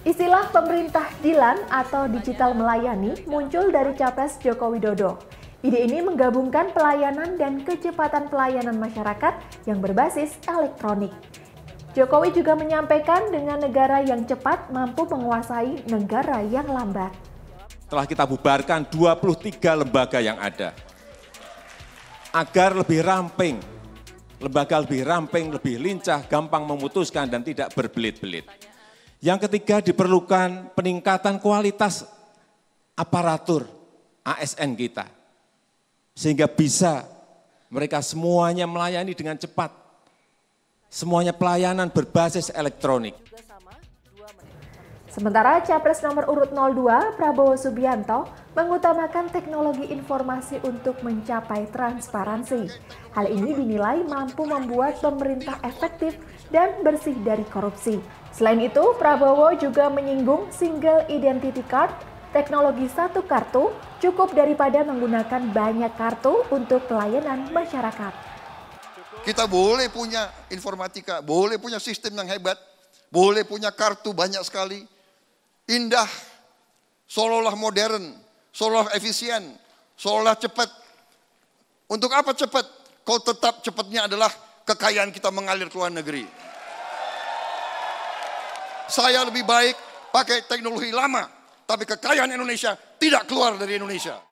Istilah pemerintah Dilan atau digital melayani muncul dari Capres Joko Widodo. Ide ini menggabungkan pelayanan dan kecepatan pelayanan masyarakat yang berbasis elektronik. Jokowi juga menyampaikan dengan negara yang cepat mampu menguasai negara yang lambat. Telah kita bubarkan 23 lembaga yang ada. Agar lebih ramping, lembaga lebih ramping, lebih lincah, gampang memutuskan dan tidak berbelit-belit. Yang ketiga diperlukan peningkatan kualitas aparatur ASN kita. Sehingga bisa mereka semuanya melayani dengan cepat. Semuanya pelayanan berbasis elektronik. Sementara capres nomor urut 02 Prabowo Subianto mengutamakan teknologi informasi untuk mencapai transparansi. Hal ini dinilai mampu membuat pemerintah efektif dan bersih dari korupsi. Selain itu, Prabowo juga menyinggung single identity card, teknologi satu kartu cukup daripada menggunakan banyak kartu untuk pelayanan masyarakat. Kita boleh punya informatika, boleh punya sistem yang hebat, boleh punya kartu banyak sekali. Indah, seolah-olah modern, seolah efisien, seolah cepat. Untuk apa cepat? Kau tetap cepatnya adalah kekayaan kita mengalir ke luar negeri. Saya lebih baik pakai teknologi lama, tapi kekayaan Indonesia tidak keluar dari Indonesia.